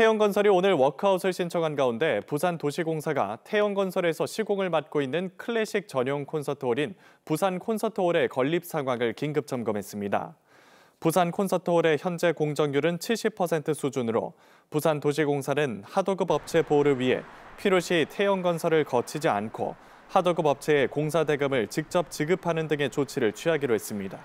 태형건설이 오늘 워크아웃을 신청한 가운데 부산도시공사가 태형건설에서 시공을 맡고 있는 클래식 전용 콘서트홀인 부산 콘서트홀의 건립 상황을 긴급 점검했습니다. 부산 콘서트홀의 현재 공정률은 70% 수준으로 부산도시공사는 하도급 업체 보호를 위해 필요시 태형건설을 거치지 않고 하도급 업체에 공사 대금을 직접 지급하는 등의 조치를 취하기로 했습니다.